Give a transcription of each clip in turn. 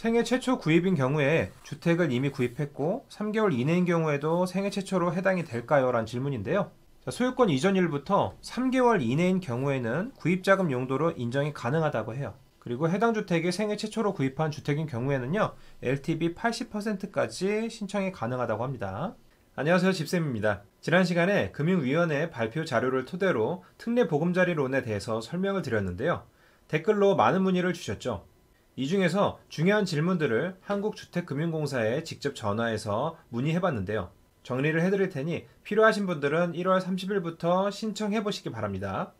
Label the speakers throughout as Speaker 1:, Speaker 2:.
Speaker 1: 생애 최초 구입인 경우에 주택을 이미 구입했고 3개월 이내인 경우에도 생애 최초로 해당이 될까요? 라는 질문인데요. 자, 소유권 이전일부터 3개월 이내인 경우에는 구입자금 용도로 인정이 가능하다고 해요. 그리고 해당 주택이 생애 최초로 구입한 주택인 경우에는요. LTV 80%까지 신청이 가능하다고 합니다. 안녕하세요. 집쌤입니다. 지난 시간에 금융위원회 발표 자료를 토대로 특례 보금자리론에 대해서 설명을 드렸는데요. 댓글로 많은 문의를 주셨죠. 이 중에서 중요한 질문들을 한국주택금융공사에 직접 전화해서 문의해봤는데요. 정리를 해드릴 테니 필요하신 분들은 1월 30일부터 신청해 보시기 바랍니다.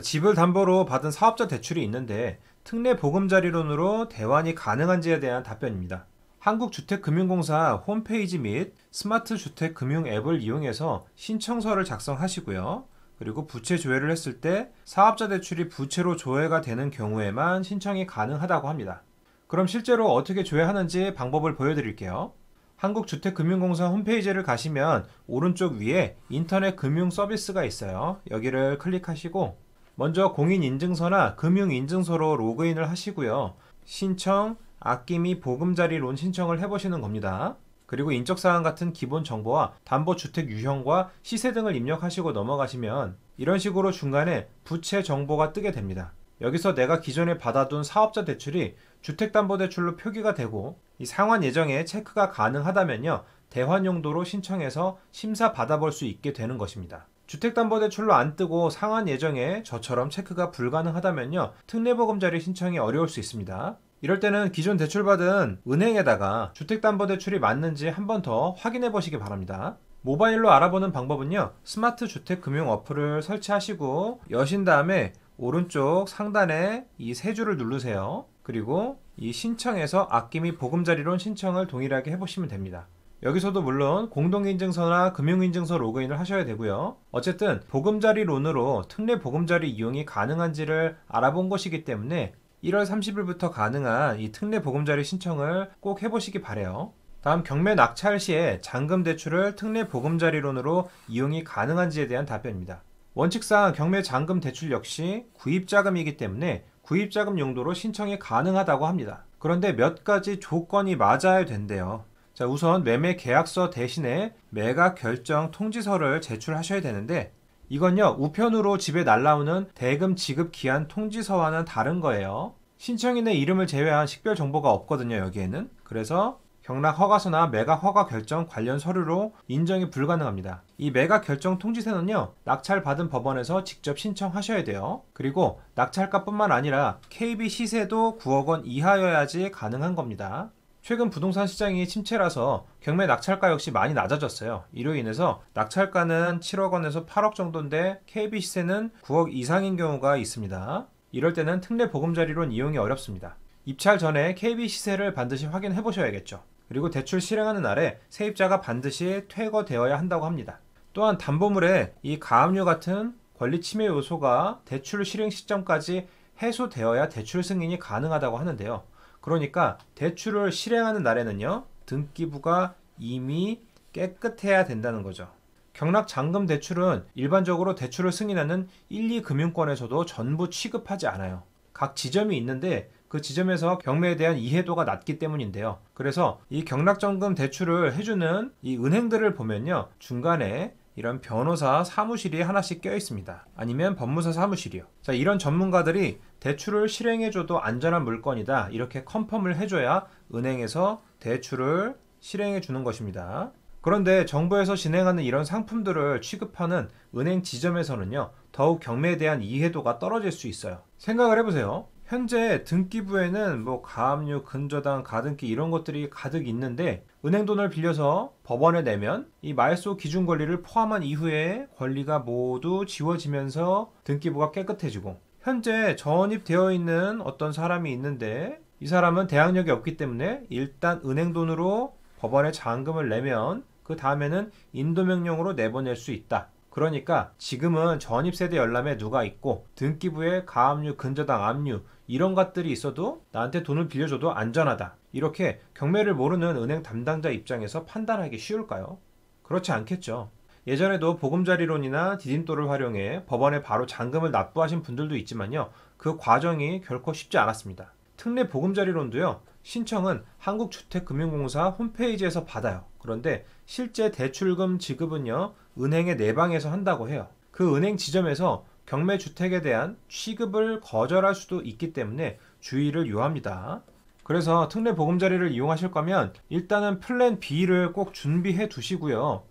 Speaker 1: 집을 담보로 받은 사업자 대출이 있는데 특례 보금자리론으로 대환이 가능한지에 대한 답변입니다. 한국주택금융공사 홈페이지 및 스마트주택금융 앱을 이용해서 신청서를 작성하시고요. 그리고 부채 조회를 했을 때 사업자 대출이 부채로 조회가 되는 경우에만 신청이 가능하다고 합니다. 그럼 실제로 어떻게 조회하는지 방법을 보여드릴게요. 한국주택금융공사 홈페이지를 가시면 오른쪽 위에 인터넷 금융 서비스가 있어요. 여기를 클릭하시고 먼저 공인인증서나 금융인증서로 로그인을 하시고요. 신청, 아낌이 보금자리 론 신청을 해보시는 겁니다. 그리고 인적사항 같은 기본 정보와 담보주택 유형과 시세 등을 입력하시고 넘어가시면 이런 식으로 중간에 부채 정보가 뜨게 됩니다. 여기서 내가 기존에 받아둔 사업자 대출이 주택담보대출로 표기가 되고 이 상환 예정에 체크가 가능하다면요. 대환 용도로 신청해서 심사 받아볼 수 있게 되는 것입니다. 주택담보대출로 안 뜨고 상환 예정에 저처럼 체크가 불가능하다면요. 특례보금자리 신청이 어려울 수 있습니다. 이럴 때는 기존 대출받은 은행에다가 주택담보대출이 맞는지 한 번 더 확인해 보시기 바랍니다. 모바일로 알아보는 방법은요. 스마트 주택 금융 어플을 설치하시고 여신 다음에 오른쪽 상단에 이 세 줄을 누르세요. 그리고 이 신청에서 아낌이 보금자리론 신청을 동일하게 해보시면 됩니다. 여기서도 물론 공동인증서나 금융인증서 로그인을 하셔야 되고요. 어쨌든 보금자리론으로 특례 보금자리 이용이 가능한지를 알아본 것이기 때문에 1월 30일부터 가능한 이 특례 보금자리 신청을 꼭 해보시기 바래요. 다음 경매 낙찰 시에 잔금 대출을 특례 보금자리론으로 이용이 가능한지에 대한 답변입니다. 원칙상 경매 잔금 대출 역시 구입자금이기 때문에 구입자금 용도로 신청이 가능하다고 합니다. 그런데 몇 가지 조건이 맞아야 된대요. 자, 우선 매매 계약서 대신에 매각 결정 통지서를 제출하셔야 되는데 이건요 우편으로 집에 날라오는 대금 지급 기한 통지서와는 다른 거예요. 신청인의 이름을 제외한 식별 정보가 없거든요 여기에는. 그래서 경락 허가서나 매각 허가 결정 관련 서류로 인정이 불가능합니다. 이 매각 결정 통지서는요, 낙찰 받은 법원에서 직접 신청하셔야 돼요. 그리고 낙찰가뿐만 아니라 KB 시세도 9억 원 이하여야지 가능한 겁니다. 최근 부동산 시장이 침체라서 경매 낙찰가 역시 많이 낮아졌어요. 이로 인해서 낙찰가는 7억 원에서 8억 정도인데 KB 시세는 9억 이상인 경우가 있습니다. 이럴 때는 특례 보금자리론 이용이 어렵습니다. 입찰 전에 KB 시세를 반드시 확인해 보셔야겠죠. 그리고 대출 실행하는 날에 세입자가 반드시 퇴거되어야 한다고 합니다. 또한 담보물에 이 가압류 같은 권리 침해 요소가 대출 실행 시점까지 해소되어야 대출 승인이 가능하다고 하는데요. 그러니까 대출을 실행하는 날에는요. 등기부가 이미 깨끗해야 된다는 거죠. 경락 잔금 대출은 일반적으로 대출을 승인하는 1, 2금융권에서도 전부 취급하지 않아요. 각 지점이 있는데 그 지점에서 경매에 대한 이해도가 낮기 때문인데요. 그래서 이경락잔금 대출을 해주는 이 은행들을 보면요. 중간에 이런 변호사 사무실이 하나씩 껴 있습니다. 아니면 법무사 사무실이요. 자, 이런 전문가들이 대출을 실행해줘도 안전한 물건이다. 이렇게 컨펌을 해줘야 은행에서 대출을 실행해주는 것입니다. 그런데 정부에서 진행하는 이런 상품들을 취급하는 은행 지점에서는요, 더욱 경매에 대한 이해도가 떨어질 수 있어요. 생각을 해보세요. 현재 등기부에는 뭐 가압류, 근저당, 가등기 이런 것들이 가득 있는데 은행 돈을 빌려서 법원에 내면 이 말소 기준 권리를 포함한 이후에 권리가 모두 지워지면서 등기부가 깨끗해지고 현재 전입되어 있는 어떤 사람이 있는데 이 사람은 대항력이 없기 때문에 일단 은행 돈으로 법원에 잔금을 내면 그 다음에는 인도명령으로 내보낼 수 있다. 그러니까 지금은 전입세대 열람에 누가 있고 등기부에 가압류, 근저당, 압류 이런 것들이 있어도 나한테 돈을 빌려줘도 안전하다. 이렇게 경매를 모르는 은행 담당자 입장에서 판단하기 쉬울까요? 그렇지 않겠죠. 예전에도 보금자리론이나 디딤돌을 활용해 법원에 바로 잔금을 납부하신 분들도 있지만요. 그 과정이 결코 쉽지 않았습니다. 특례 보금자리론도요. 신청은 한국주택금융공사 홈페이지에서 받아요. 그런데 실제 대출금 지급은요. 은행의 내방에서 한다고 해요. 그 은행 지점에서 경매 주택에 대한 취급을 거절할 수도 있기 때문에 주의를 요합니다. 그래서 특례 보금자리를 이용하실 거면 일단은 플랜 B를 꼭 준비해 두시고요.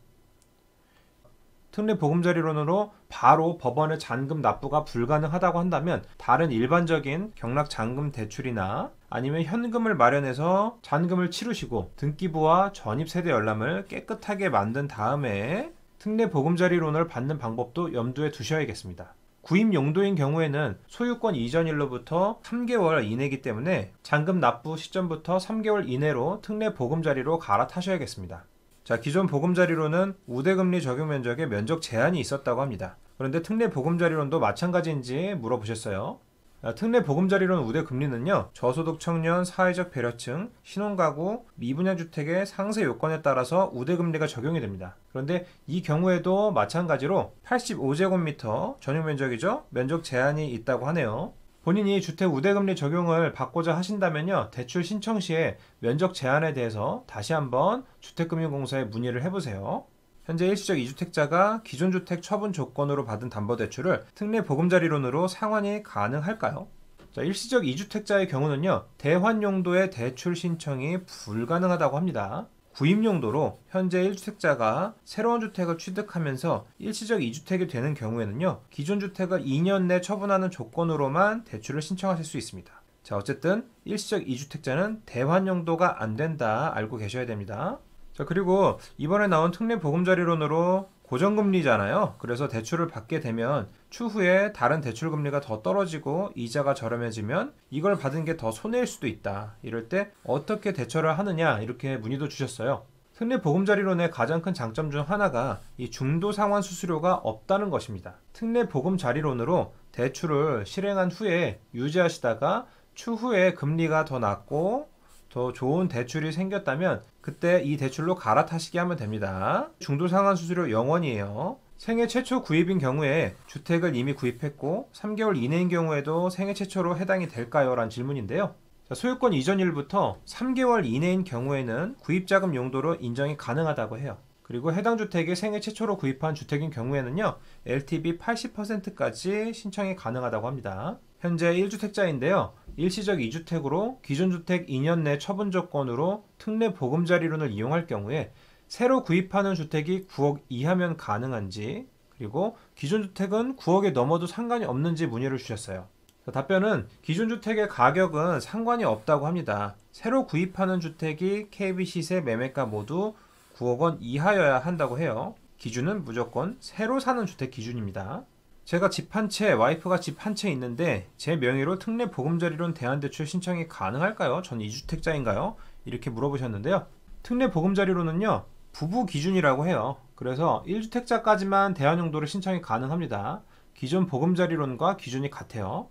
Speaker 1: 특례 보금자리론으로 바로 법원의 잔금 납부가 불가능하다고 한다면 다른 일반적인 경락 잔금 대출이나 아니면 현금을 마련해서 잔금을 치르시고 등기부와 전입세대 열람을 깨끗하게 만든 다음에 특례 보금자리론을 받는 방법도 염두에 두셔야겠습니다. 구입 용도인 경우에는 소유권 이전일로부터 3개월 이내이기 때문에 잔금 납부 시점부터 3개월 이내로 특례 보금자리로 갈아타셔야겠습니다. 자, 기존 보금자리로는 우대금리 적용 면적에 면적 제한이 있었다고 합니다. 그런데 특례 보금자리론도 마찬가지인지 물어보셨어요. 아, 특례 보금자리론 우대 금리는요 저소득 청년 사회적 배려층 신혼가구 미분양 주택의 상세 요건에 따라서 우대 금리가 적용이 됩니다 그런데 이 경우에도 마찬가지로 85제곱미터 전용 면적이죠 면적 제한이 있다고 하네요 본인이 주택 우대금리 적용을 받고자 하신다면요 대출 신청 시에 면적 제한에 대해서 다시 한번 주택금융공사에 문의를 해보세요 현재 일시적 2주택자가 기존 주택 처분 조건으로 받은 담보대출을 특례 보금자리론으로 상환이 가능할까요? 자, 일시적 2주택자의 경우는요, 대환 용도의 대출 신청이 불가능하다고 합니다. 구입 용도로 현재 1주택자가 새로운 주택을 취득하면서 일시적 2주택이 되는 경우에는요, 기존 주택을 2년 내 처분하는 조건으로만 대출을 신청하실 수 있습니다. 자, 어쨌든 일시적 2주택자는 대환 용도가 안 된다 알고 계셔야 됩니다. 자 그리고 이번에 나온 특례 보금자리론으로 고정금리잖아요. 그래서 대출을 받게 되면 추후에 다른 대출금리가 더 떨어지고 이자가 저렴해지면 이걸 받은 게 더 손해일 수도 있다. 이럴 때 어떻게 대처를 하느냐 이렇게 문의도 주셨어요. 특례 보금자리론의 가장 큰 장점 중 하나가 이 중도 상환 수수료가 없다는 것입니다. 특례 보금자리론으로 대출을 실행한 후에 유지하시다가 추후에 금리가 더 낮고 더 좋은 대출이 생겼다면 그때 이 대출로 갈아타시게 하면 됩니다. 중도 상환 수수료 0원이에요. 생애 최초 구입인 경우에 주택을 이미 구입했고 3개월 이내인 경우에도 생애 최초로 해당이 될까요? 라는 질문인데요. 소유권 이전일부터 3개월 이내인 경우에는 구입자금 용도로 인정이 가능하다고 해요. 그리고 해당 주택을 생애 최초로 구입한 주택인 경우에는요, LTV 80%까지 신청이 가능하다고 합니다. 현재 1주택자인데요, 일시적 2주택으로 기존 주택 2년 내 처분 조건으로 특례 보금자리론을 이용할 경우에 새로 구입하는 주택이 9억 이하면 가능한지, 그리고 기존 주택은 9억에 넘어도 상관이 없는지 문의를 주셨어요. 답변은 기존 주택의 가격은 상관이 없다고 합니다. 새로 구입하는 주택이 KB시세 매매가 모두 9억 원 이하여야 한다고 해요. 기준은 무조건 새로 사는 주택 기준입니다. 제가 집 한 채, 와이프가 집 한 채 있는데 제 명의로 특례 보금자리론 대안대출 신청이 가능할까요? 전 2주택자인가요? 이렇게 물어보셨는데요. 특례 보금자리론은요. 부부 기준이라고 해요. 그래서 1주택자까지만 대안 용도로 신청이 가능합니다. 기존 보금자리론과 기준이 같아요.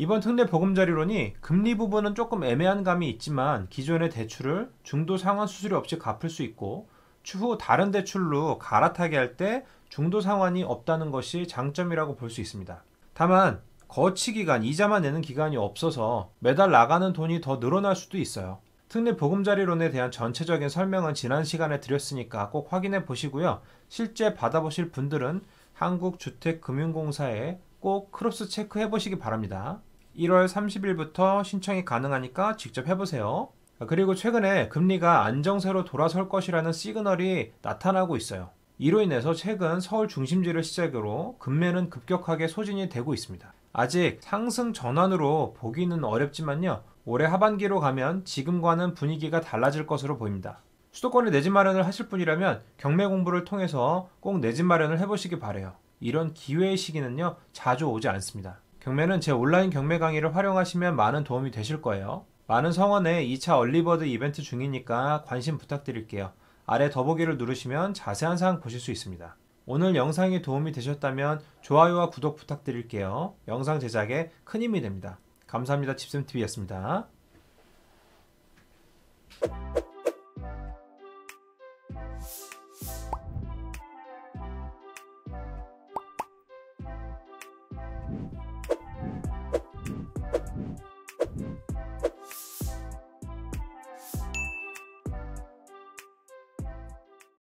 Speaker 1: 이번 특례 보금자리론이 금리 부분은 조금 애매한 감이 있지만 기존의 대출을 중도 상환 수수료 없이 갚을 수 있고 추후 다른 대출로 갈아타게 할 때 중도 상환이 없다는 것이 장점이라고 볼 수 있습니다. 다만 거치 기간, 이자만 내는 기간이 없어서 매달 나가는 돈이 더 늘어날 수도 있어요. 특례 보금자리론에 대한 전체적인 설명은 지난 시간에 드렸으니까 꼭 확인해 보시고요. 실제 받아보실 분들은 한국주택금융공사에 꼭 크로스 체크해 보시기 바랍니다. 1월 30일부터 신청이 가능하니까 직접 해보세요. 그리고 최근에 금리가 안정세로 돌아설 것이라는 시그널이 나타나고 있어요. 이로 인해서 최근 서울 중심지를 시작으로 금매는 급격하게 소진이 되고 있습니다. 아직 상승 전환으로 보기는 어렵지만요. 올해 하반기로 가면 지금과는 분위기가 달라질 것으로 보입니다. 수도권에 내집 마련을 하실 분이라면 경매 공부를 통해서 꼭 내집 마련을 해보시기 바래요. 이런 기회의 시기는요. 자주 오지 않습니다. 경매는 제 온라인 경매 강의를 활용하시면 많은 도움이 되실 거예요. 많은 성원에 2차 얼리버드 이벤트 중이니까 관심 부탁드릴게요. 아래 더보기를 누르시면 자세한 사항 보실 수 있습니다. 오늘 영상이 도움이 되셨다면 좋아요와 구독 부탁드릴게요. 영상 제작에 큰 힘이 됩니다. 감사합니다. 집쌤TV였습니다.